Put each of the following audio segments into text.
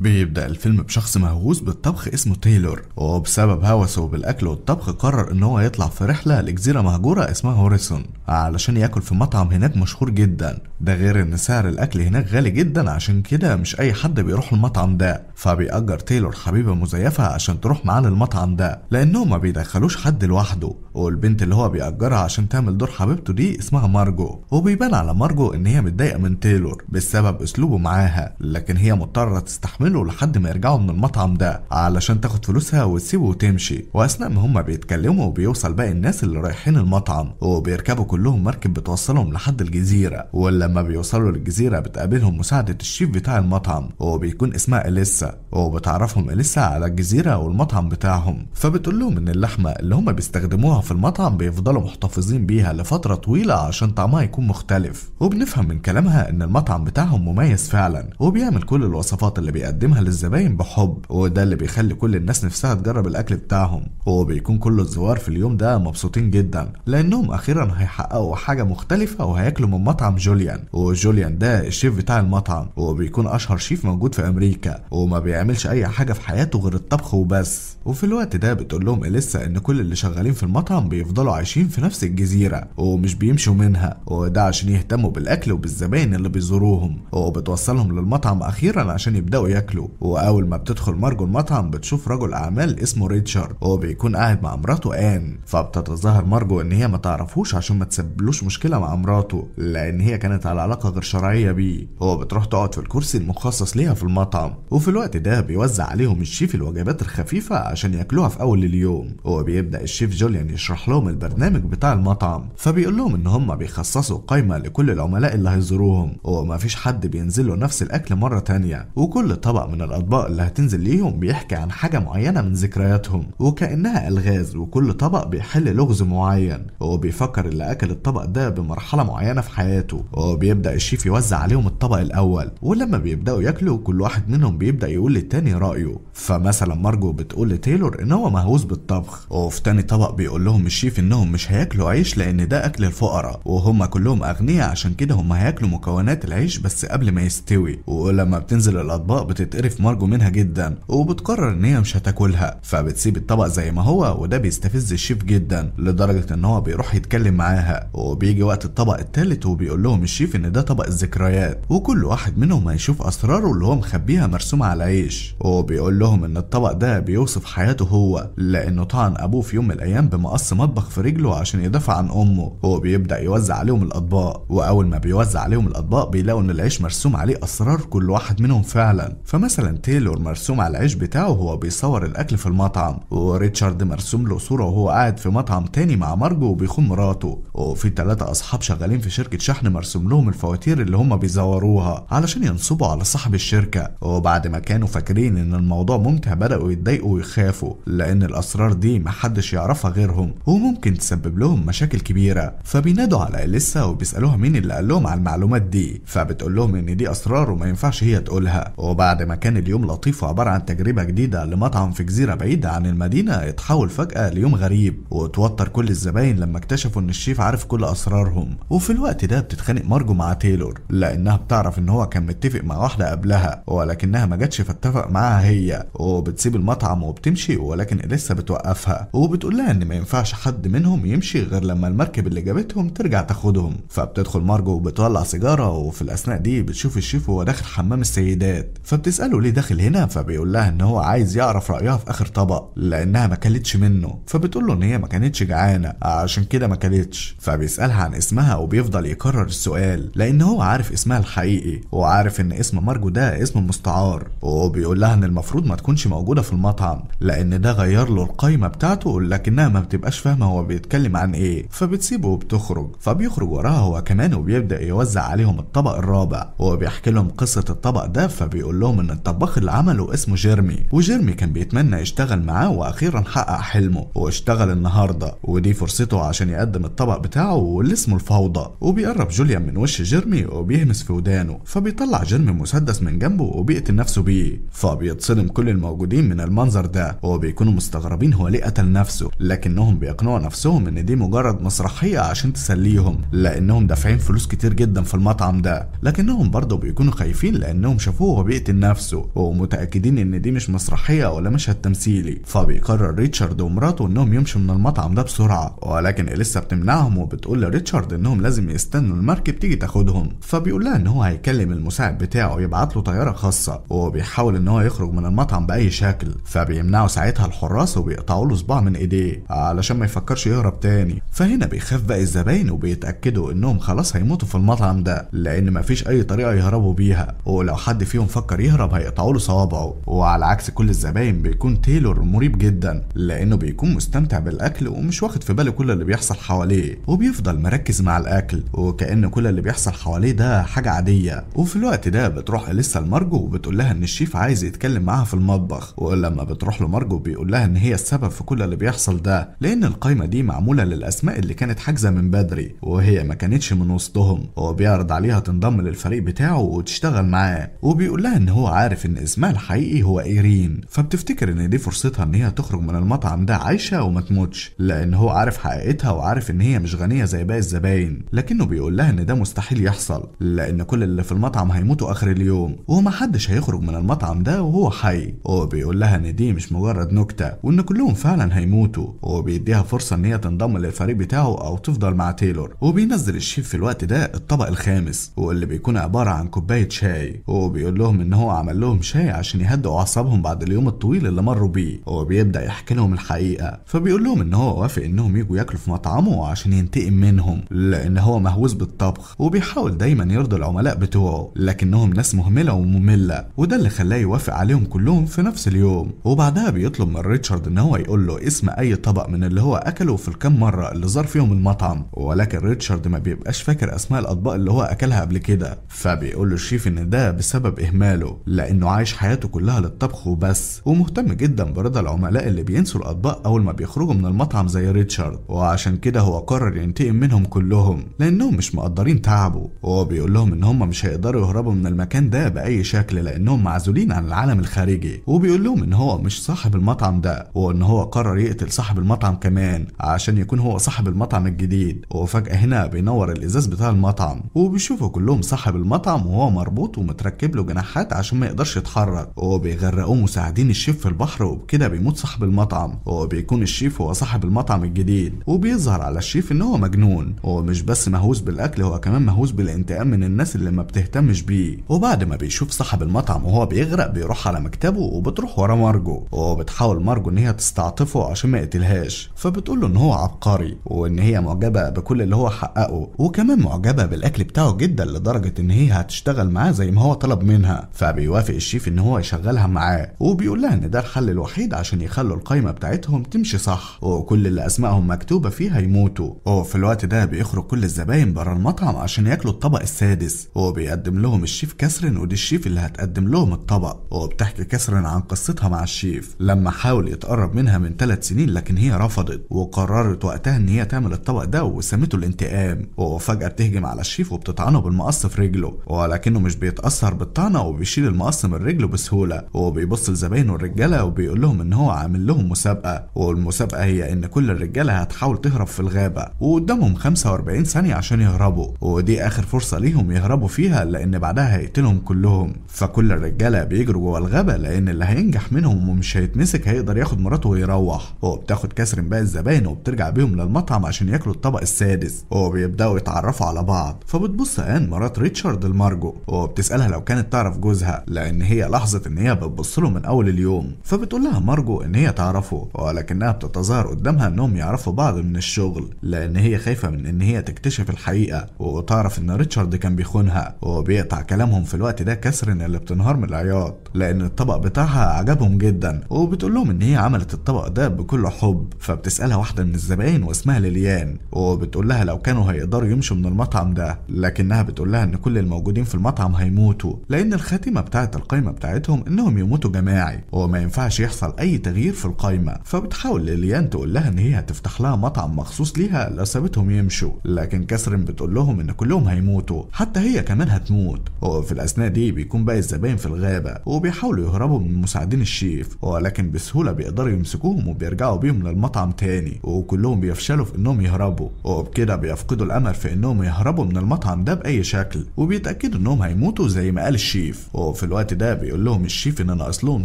بيبدأ الفيلم بشخص مهووس بالطبخ اسمه تايلور وبسبب هوسه بالأكل والطبخ قرر إن هو يطلع في رحلة لجزيرة مهجورة اسمها هوريسون علشان ياكل في مطعم هناك مشهور جدا ده غير إن سعر الأكل هناك غالي جدا عشان كده مش أي حد بيروح المطعم ده فبيأجر تايلور حبيبة مزيفة عشان تروح معاه للمطعم ده لأنه ما بيدخلوش حد لوحده والبنت اللي هو بيأجرها عشان تعمل دور حبيبته دي اسمها مارجو وبيبان على مارجو إن هي متضايقة من تايلور بسبب أسلوبه معاها لكن هي مضطرة تستحمل يستحملوا لحد ما يرجعوا من المطعم ده علشان تاخد فلوسها وتسيبه وتمشي واثناء ما هما بيتكلموا بيوصل باقي الناس اللي رايحين المطعم وبيركبوا كلهم مركب بتوصلهم لحد الجزيره ولما بيوصلوا للجزيره بتقابلهم مساعده الشيف بتاع المطعم وبيكون اسمها اليسا وبتعرفهم اليسا على الجزيره والمطعم بتاعهم فبتقول لهم ان اللحمه اللي هما بيستخدموها في المطعم بيفضلوا محتفظين بيها لفتره طويله عشان طعمها يكون مختلف وبنفهم من كلامها ان المطعم بتاعهم مميز فعلا وبيعمل كل الوصفات اللي بيقدمها بيقدمها للزباين بحب وده اللي بيخلي كل الناس نفسها تجرب الاكل بتاعهم وبيكون كل الزوار في اليوم ده مبسوطين جدا لانهم اخيرا هيحققوا حاجه مختلفه وهياكلوا من مطعم جوليان وجوليان ده الشيف بتاع المطعم وبيكون اشهر شيف موجود في امريكا وما بيعملش اي حاجه في حياته غير الطبخ وبس وفي الوقت ده بتقول لهم اليسا ان كل اللي شغالين في المطعم بيفضلوا عايشين في نفس الجزيره ومش بيمشوا منها وده عشان يهتموا بالاكل وبالزباين اللي بيزوروهم وبتوصلهم للمطعم اخيرا عشان يبداوا ياكلوا بياكلوا واول ما بتدخل مارجو المطعم بتشوف رجل اعمال اسمه ريتشارد وهو بيكون قاعد مع مراته ان فبتتظاهر مارجو ان هي ما تعرفوش عشان ما تسببلوش مشكله مع مراته لان هي كانت على علاقه غير شرعيه بيه هو بتروح تقعد في الكرسي المخصص ليها في المطعم وفي الوقت ده بيوزع عليهم الشيف الوجبات الخفيفه عشان ياكلوها في اول اليوم هو بيبدا الشيف جوليان يشرح لهم البرنامج بتاع المطعم فبيقول لهم ان هم بيخصصوا قائمه لكل العملاء اللي هيزوروهم وما فيش حد بينزل له نفس الاكل مره تانية وكل طبق طبق من الاطباق اللي هتنزل ليهم بيحكي عن حاجه معينه من ذكرياتهم وكانها الغاز وكل طبق بيحل لغز معين وبيفكر اللي اكل الطبق ده بمرحله معينه في حياته وبيبدا الشيف يوزع عليهم الطبق الاول ولما بيبداوا ياكلوا كل واحد منهم بيبدا يقول للتاني رايه فمثلا مارجو بتقول لتايلور ان هو مهووس بالطبخ وفي تاني طبق بيقول لهم الشيف انهم مش هياكلوا عيش لان ده اكل الفقراء وهم كلهم اغنياء عشان كده هم هياكلوا مكونات العيش بس قبل ما يستوي ولما بتنزل الاطباق بت بتتقرف مارجو منها جدا وبتقرر ان هي مش هتاكلها فبتسيب الطبق زي ما هو وده بيستفز الشيف جدا لدرجه ان هو بيروح يتكلم معاها وبيجي وقت الطبق الثالث وبيقول لهم الشيف ان ده طبق الذكريات وكل واحد منهم هيشوف اسراره اللي هو مخبيها مرسومه على عيش وبيقول لهم ان الطبق ده بيوصف حياته هو لانه طعن ابوه في يوم من الايام بمقص مطبخ في رجله عشان يدافع عن امه وبيبدا يوزع عليهم الاطباق واول ما بيوزع عليهم الاطباق بيلاقوا ان العيش مرسوم عليه اسرار كل واحد منهم فعلا فمثلا تايلور مرسوم على العيش بتاعه وهو بيصور الاكل في المطعم وريتشارد مرسوم له صوره وهو قاعد في مطعم تاني مع مارجو وبيخون مراته وفي ثلاثة اصحاب شغالين في شركة شحن مرسوم لهم الفواتير اللي هم بيزوروها علشان ينصبوا على صاحب الشركة وبعد ما كانوا فاكرين ان الموضوع ممتع بدأوا يتضايقوا ويخافوا لان الاسرار دي محدش يعرفها غيرهم وممكن تسبب لهم مشاكل كبيرة فبينادوا على اليسا وبيسألوها مين اللي قال لهم على المعلومات دي فبتقول لهم ان دي اسرار وما ينفعش هي تقولها وبعد ما كان اليوم لطيف وعبارة عن تجربة جديدة لمطعم في جزيرة بعيدة عن المدينة اتحول فجأة ليوم غريب وتوتر كل الزباين لما اكتشفوا ان الشيف عارف كل اسرارهم وفي الوقت ده بتتخانق مارجو مع تايلور لانها بتعرف ان هو كان متفق مع واحدة قبلها ولكنها ما جاتش فاتفق معاها هي وبتسيب المطعم وبتمشي ولكن لسه بتوقفها وبتقول لها ان ما ينفعش حد منهم يمشي غير لما المركب اللي جابتهم ترجع تاخدهم فبتدخل مارجو وبتولع سيجارة وفي الاثناء دي بتشوف الشيف وهو داخل حمام السيدات فبت بتسأله ليه داخل هنا فبيقول لها ان هو عايز يعرف رأيها في اخر طبق لانها ما كلتش منه فبتقول له ان هي ما كانتش جعانة عشان كده ما كلتش فبيسألها عن اسمها وبيفضل يكرر السؤال لان هو عارف اسمها الحقيقي وعارف ان اسم مارجو ده اسم مستعار وبيقول لها ان المفروض ما تكونش موجودة في المطعم لان ده غير له القايمة بتاعته لكنها ما بتبقاش فاهمة هو بيتكلم عن ايه فبتسيبه وبتخرج فبيخرج وراها هو كمان وبيبدأ يوزع عليهم الطبق الرابع وبيحكي لهم قصة الطبق ده فبيقول لهم ان الطباخ اللي عمله اسمه جيرمي وجيرمي كان بيتمنى يشتغل معاه واخيرا حقق حلمه واشتغل النهارده ودي فرصته عشان يقدم الطبق بتاعه واللي اسمه الفوضى وبيقرب جوليان من وش جيرمي وبيهمس في ودانه فبيطلع جيرمي مسدس من جنبه وبيقتل نفسه بيه فبيتصدم كل الموجودين من المنظر ده وبيكونوا مستغربين هو ليه قتل نفسه لكنهم بيقنعوا نفسهم ان دي مجرد مسرحيه عشان تسليهم لانهم دافعين فلوس كتير جدا في المطعم ده لكنهم برضه بيكونوا خايفين لانهم شافوه وهو بيقتل نفسه ومتأكدين ان دي مش مسرحية ولا مشهد تمثيلي فبيقرر ريتشارد ومراته انهم يمشوا من المطعم ده بسرعة ولكن إليسا بتمنعهم وبتقول لريتشارد انهم لازم يستنوا المركب تيجي تاخدهم فبيقول لها ان هو هيكلم المساعد بتاعه يبعت له طيارة خاصة وبيحاول ان هو يخرج من المطعم بأي شكل فبيمنعوا ساعتها الحراس وبيقطعوا له صباع من ايديه علشان ما يفكرش يهرب تاني فهنا بيخاف بقى الزباين وبيتأكدوا انهم خلاص هيموتوا في المطعم ده لأن مفيش أي طريقة يهربوا بيها ولو حد فيهم فكر يهرب بيهرب هيقطعوا له صوابعه وعلى عكس كل الزباين بيكون تايلور مريب جدا لانه بيكون مستمتع بالاكل ومش واخد في باله كل اللي بيحصل حواليه وبيفضل مركز مع الاكل وكأن كل اللي بيحصل حواليه ده حاجة عادية وفي الوقت ده بتروح لسه لمارجو وبتقول لها ان الشيف عايز يتكلم معاها في المطبخ ولما بتروح لمارجو بيقول لها ان هي السبب في كل اللي بيحصل ده لان القايمة دي معمولة للاسماء اللي كانت حاجزة من بدري وهي ما كانتش من وسطهم وبيعرض عليها تنضم للفريق بتاعه وتشتغل معاه وبيقول لها ان هو هو عارف ان اسمها الحقيقي هو ايرين فبتفتكر ان دي فرصتها ان هي تخرج من المطعم ده عايشه وما تموتش لان هو عارف حقيقتها وعارف ان هي مش غنيه زي باقي الزباين لكنه بيقول لها ان ده مستحيل يحصل لان كل اللي في المطعم هيموتوا اخر اليوم ومحدش هيخرج من المطعم ده وهو حي وبيقول لها ان دي مش مجرد نكته وان كلهم فعلا هيموتوا وبيديها فرصه ان هي تنضم للفريق بتاعه او تفضل مع تايلور وبينزل الشيف في الوقت ده الطبق الخامس واللي بيكون عباره عن كوبايه شاي وبيقول لهم ان هو وعمل لهم شاي عشان يهدوا أعصابهم بعد اليوم الطويل اللي مروا بيه هو بيبدأ يحكي لهم الحقيقة فبيقول لهم إن هو وافق إنهم يجوا ياكلوا في مطعمه عشان ينتقم منهم لأن هو مهووس بالطبخ وبيحاول دايما يرضي العملاء بتوعه لكنهم ناس مهملة ومملة وده اللي خلاه يوافق عليهم كلهم في نفس اليوم وبعدها بيطلب من ريتشارد إن هو يقول له اسم أي طبق من اللي هو أكله في الكام مرة اللي زار فيهم المطعم ولكن ريتشارد ما بيبقاش فاكر أسماء الأطباق اللي هو أكلها قبل كده فبيقول له الشيف إن ده بسبب إهماله لانه عايش حياته كلها للطبخ وبس ومهتم جدا برضا العملاء اللي بينسوا الاطباق اول ما بيخرجوا من المطعم زي ريتشارد وعشان كده هو قرر ينتقم منهم كلهم لانهم مش مقدرين تعبه وهو بيقول لهم ان هم مش هيقدروا يهربوا من المكان ده باي شكل لانهم معزولين عن العالم الخارجي وبيقول لهم ان هو مش صاحب المطعم ده وان هو قرر يقتل صاحب المطعم كمان عشان يكون هو صاحب المطعم الجديد وفجاه هنا بينور الازاز بتاع المطعم وبيشوفوا كلهم صاحب المطعم وهو مربوط ومتركب له جناحات عشان عشان ما يقدرش يتحرك وبيغرقوه مساعدين الشيف في البحر وبكده بيموت صاحب المطعم وبيكون الشيف هو صاحب المطعم الجديد وبيظهر على الشيف ان هو مجنون ومش بس مهووس بالاكل هو كمان مهووس بالانتقام من الناس اللي ما بتهتمش بيه وبعد ما بيشوف صاحب المطعم وهو بيغرق بيروح على مكتبه وبتروح ورا مارجو وبتحاول مارجو ان هي تستعطفه عشان ما يقتلهاش فبتقول له ان هو عبقري وان هي معجبه بكل اللي هو حققه وكمان معجبه بالاكل بتاعه جدا لدرجه ان هي هتشتغل معاه زي ما هو طلب منها فبي بيوافق الشيف ان هو يشغلها معاه وبيقول لها ان ده الحل الوحيد عشان يخلوا القايمه بتاعتهم تمشي صح وكل اللي اسمائهم مكتوبه فيها يموتوا وفي الوقت ده بيخرج كل الزباين بره المطعم عشان ياكلوا الطبق السادس وبيقدم لهم الشيف كاسرين ودي الشيف اللي هتقدم لهم الطبق وبتحكي كاسرين عن قصتها مع الشيف لما حاول يتقرب منها من ثلاث سنين لكن هي رفضت وقررت وقتها ان هي تعمل الطبق ده وسمته الانتقام وفجاه بتهجم على الشيف وبتطعنه بالمقص في رجله ولكنه مش بيتاثر بالطعنه وبيشيل بيشيل المقص من رجله بسهوله وهو بيبص لزباينه الرجاله وبيقول لهم ان هو عامل لهم مسابقه والمسابقه هي ان كل الرجاله هتحاول تهرب في الغابه وقدامهم 45 ثانيه عشان يهربوا ودي اخر فرصه ليهم يهربوا فيها لان بعدها هيقتلهم كلهم فكل الرجاله بيجروا جوه الغابه لان اللي هينجح منهم ومش هيتمسك هيقدر ياخد مراته ويروح وبتاخد كاسرين باقي الزباين وبترجع بيهم للمطعم عشان ياكلوا الطبق السادس وبيبداوا يتعرفوا على بعض فبتبص ان مرات ريتشارد لمارجو وبتسالها لو كانت تعرف جوزها لان هي لاحظت ان هي بتبص له من اول اليوم فبتقول لها مارجو ان هي تعرفه ولكنها بتتظاهر قدامها انهم يعرفوا بعض من الشغل لان هي خايفه من ان هي تكتشف الحقيقه وتعرف ان ريتشارد كان بيخونها وبيقطع كلامهم في الوقت ده كاثرين اللي بتنهار من العياط لان الطبق بتاعها عجبهم جدا وبتقول لهم ان هي عملت الطبق ده بكل حب فبتسالها واحده من الزباين واسمها ليليان وبتقول لها لو كانوا هيقدروا يمشوا من المطعم ده لكنها بتقول لها ان كل الموجودين في المطعم هيموتوا لان الخاتمه بتاعت القايمة بتاعتهم انهم يموتوا جماعي وما ينفعش يحصل اي تغيير في القايمة فبتحاول ليليان تقول لها ان هي هتفتح لها مطعم مخصوص ليها لو سابتهم يمشوا لكن كاثرين بتقول لهم ان كلهم هيموتوا حتى هي كمان هتموت وفي الاثناء دي بيكون باقي الزباين في الغابة وبيحاولوا يهربوا من مساعدين الشيف ولكن بسهولة بيقدروا يمسكوهم وبيرجعوا بيهم للمطعم تاني وكلهم بيفشلوا في انهم يهربوا وبكده بيفقدوا الامل في انهم يهربوا من المطعم ده باي شكل وبيتاكدوا انهم هيموتوا زي ما قال الشيف في الوقت ده بيقول لهم الشيف ان ناقص لهم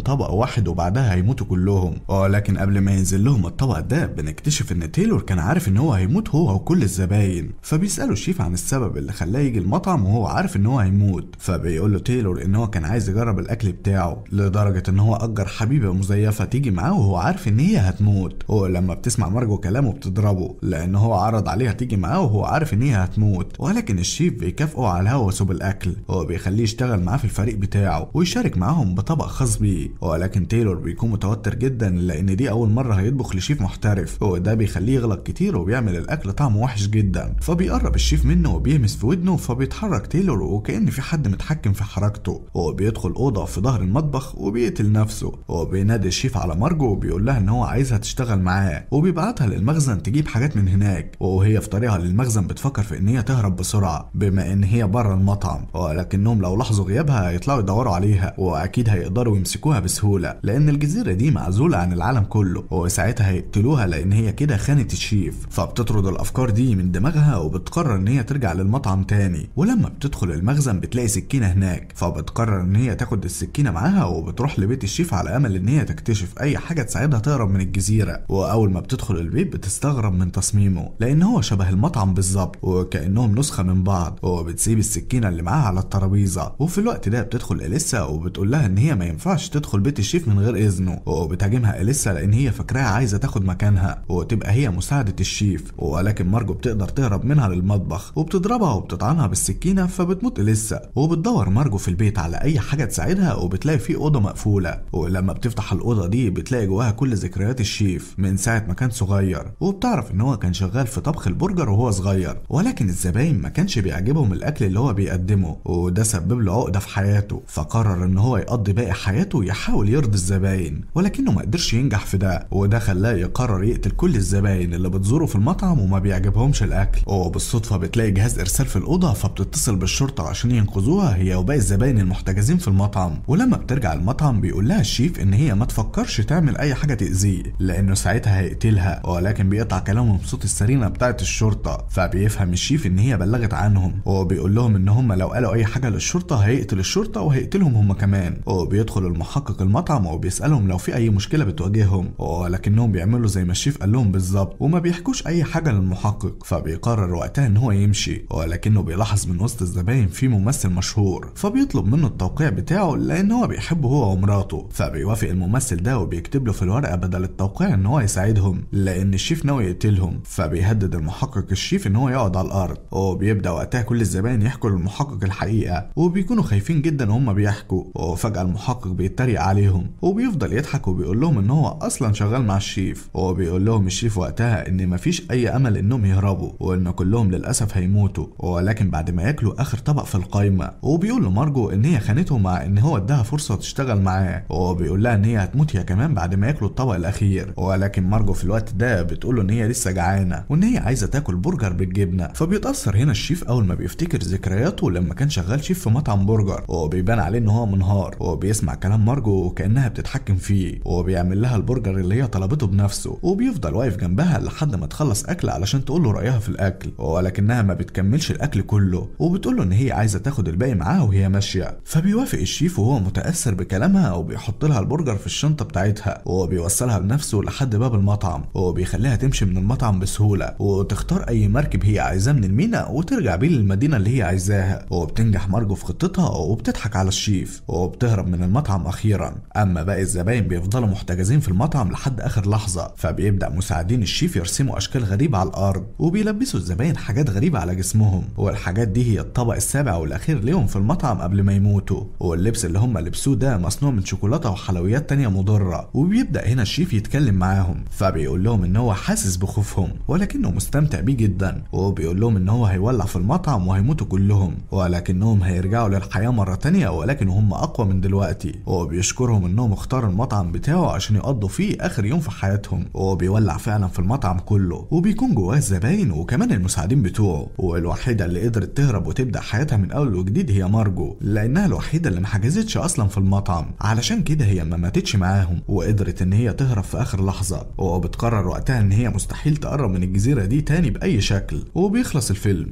طبق واحد وبعدها هيموتوا كلهم اه لكن قبل ما ينزل لهم الطبق ده بنكتشف ان تيلور كان عارف ان هو هيموت هو وكل الزباين فبيسالوا الشيف عن السبب اللي خلاه يجي المطعم وهو عارف ان هو هيموت فبيقول له تيلور ان هو كان عايز يجرب الاكل بتاعه لدرجه ان هو اجر حبيبه مزيفه تيجي معاه وهو عارف ان هي هتموت هو لما بتسمع مارجو كلامه بتضربه لان هو عرض عليها تيجي معاه وهو عارف ان هي هتموت ولكن الشيف بيكافئه على هوسه بالاكل هو بيخليه يشتغل معاه في الفريق بتاعه بتاعه ويشارك معاهم بطبق خاص بيه ولكن تايلور بيكون متوتر جدا لان دي اول مره هيطبخ لشيف محترف وده بيخليه يغلط كتير وبيعمل الاكل طعمه وحش جدا فبيقرب الشيف منه وبيهمس في ودنه فبيتحرك تايلور وكان في حد متحكم في حركته وبيدخل اوضه في ظهر المطبخ وبيقتل نفسه وبينادي الشيف على مارجو وبيقول لها ان هو عايزها تشتغل معاه وبيبعتها للمخزن تجيب حاجات من هناك وهي في طريقها للمخزن بتفكر في ان هي تهرب بسرعه بما ان هي بره المطعم ولكنهم لو لاحظوا غيابها هيطلعوا هيدوروا عليها واكيد هيقدروا يمسكوها بسهوله لان الجزيره دي معزوله عن العالم كله وساعتها هيقتلوها لان هي كده خانت الشيف فبتطرد الافكار دي من دماغها وبتقرر ان هي ترجع للمطعم تاني ولما بتدخل المخزن بتلاقي سكينه هناك فبتقرر ان هي تاخد السكينه معاها وبتروح لبيت الشيف على امل ان هي تكتشف اي حاجه تساعدها تهرب من الجزيره واول ما بتدخل البيت بتستغرب من تصميمه لان هو شبه المطعم بالظبط وكانهم نسخه من بعض وبتسيب السكينه اللي معاها على الترابيزه وفي الوقت ده بتدخل بتدخل اليسا وبتقول لها ان هي ما ينفعش تدخل بيت الشيف من غير اذنه وبتهاجمها اليسا لان هي فاكراها عايزه تاخد مكانها وتبقى هي مساعده الشيف ولكن مارجو بتقدر تهرب منها للمطبخ وبتضربها وبتطعنها بالسكينه فبتموت اليسا وبتدور مارجو في البيت على اي حاجه تساعدها وبتلاقي في اوضه مقفوله ولما بتفتح الاوضه دي بتلاقي جواها كل ذكريات الشيف من ساعه ما كان صغير وبتعرف ان هو كان شغال في طبخ البرجر وهو صغير ولكن الزباين ما كانش بيعجبهم الاكل اللي هو بيقدمه وده سبب له عقده في حياته فقرر ان هو يقضي باقي حياته يحاول يرضي الزباين ولكنه ما قدرش ينجح في ده وده خلاه يقرر يقتل كل الزباين اللي بتزوره في المطعم وما بيعجبهمش الاكل وبالصدفه بتلاقي جهاز ارسال في الاوضه فبتتصل بالشرطه عشان ينقذوها هي وباقي الزباين المحتجزين في المطعم ولما بترجع المطعم بيقول لها الشيف ان هي ما تفكرش تعمل اي حاجه تاذيه لانه ساعتها هيقتلها ولكن بيقطع كلامهم بصوت السرينه بتاعه الشرطه فبيفهم الشيف ان هي بلغت عنهم وبيقول لهم ان هم لو قالوا اي حاجه للشرطه هيقتل الشرطه وهيقتلهم هما كمان وبيدخل المحقق المطعم وبيسالهم لو في اي مشكله بتواجههم ولكنهم بيعملوا زي ما الشيف قال لهم بالظبط وما بيحكوش اي حاجه للمحقق فبيقرر وقتها ان هو يمشي ولكنه بيلاحظ من وسط الزباين في ممثل مشهور فبيطلب منه التوقيع بتاعه لان هو بيحبه هو ومراته فبيوافق الممثل ده وبيكتب له في الورقه بدل التوقيع ان هو يساعدهم لان الشيف ناوي يقتلهم فبيهدد المحقق الشيف ان هو يقعد على الارض وبيبدا وقتها كل الزباين يحكوا للمحقق الحقيقه وبيكونوا خايفين جدا هما بيحكوا وفجأة المحقق بيتريق عليهم وبيفضل يضحك وبيقول لهم إن هو أصلا شغال مع الشيف وبيقول لهم الشيف وقتها إن مفيش أي أمل إنهم يهربوا وإن كلهم للأسف هيموتوا ولكن بعد ما ياكلوا آخر طبق في القايمة وبيقول لمارجو إن هي خانته مع إن هو إداها فرصة تشتغل معاه وبيقول لها إن هي هتموت هي كمان بعد ما ياكلوا الطبق الأخير ولكن مارجو في الوقت ده بتقول له إن هي لسه جعانة وإن هي عايزة تاكل برجر بالجبنة فبيتأثر هنا الشيف أول ما بيفتكر ذكرياته لما كان شغال شيف في مطعم برجر وهو بيبان عليه ان هو منهار وهو بيسمع كلام مارجو وكانها بتتحكم فيه وهو بيعمل لها البرجر اللي هي طلبته بنفسه وبيفضل واقف جنبها لحد ما تخلص اكل علشان تقول له رايها في الاكل ولكنها ما بتكملش الاكل كله وبتقول له ان هي عايزه تاخد الباقي معاها وهي ماشيه فبيوافق الشيف وهو متاثر بكلامها وبيحط لها البرجر في الشنطه بتاعتها وهو بيوصلها بنفسه لحد باب المطعم وبيخليها تمشي من المطعم بسهوله وتختار اي مركب هي عايزاه من المينا وترجع بيه للمدينه اللي هي عايزاها وبتنجح مارجو في خطتها وبتضحك على الشيف وبتهرب من المطعم اخيرا اما باقي الزباين بيفضلوا محتجزين في المطعم لحد اخر لحظه فبيبدا مساعدين الشيف يرسموا اشكال غريبه على الارض وبيلبسوا الزباين حاجات غريبه على جسمهم والحاجات دي هي الطبق السابع والاخير ليهم في المطعم قبل ما يموتوا واللبس اللي هم لبسوه ده مصنوع من شوكولاته وحلويات تانية مضره وبيبدا هنا الشيف يتكلم معاهم فبيقول لهم ان هو حاسس بخوفهم ولكنه مستمتع بيه جدا وبيقول لهم ان هو هيولع في المطعم وهيموتوا كلهم ولكنهم هيرجعوا للحياه مره تانية ولكن هم أقوى من دلوقتي وبيشكرهم بيشكرهم إنهم اختاروا المطعم بتاعه عشان يقضوا فيه آخر يوم في حياتهم وهو بيولع فعلا في المطعم كله وبيكون جواه الزباين وكمان المساعدين بتوعه والوحيدة اللي قدرت تهرب وتبدأ حياتها من أول وجديد هي مارجو لأنها الوحيدة اللي محجزتش أصلا في المطعم علشان كده هي ما ماتتش معاهم وقدرت إن هي تهرب في آخر لحظة وبتقرر وقتها إن هي مستحيل تقرب من الجزيرة دي تاني بأي شكل وبيخلص الفيلم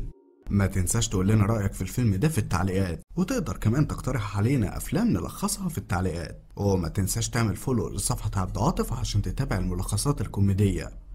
ما تنساش تقول لنا رأيك في الفيلم ده في التعليقات وتقدر كمان تقترح علينا أفلام نلخصها في التعليقات وما تنساش تعمل فولو لصفحة عبد عاطف عشان تتابع الملخصات الكوميدية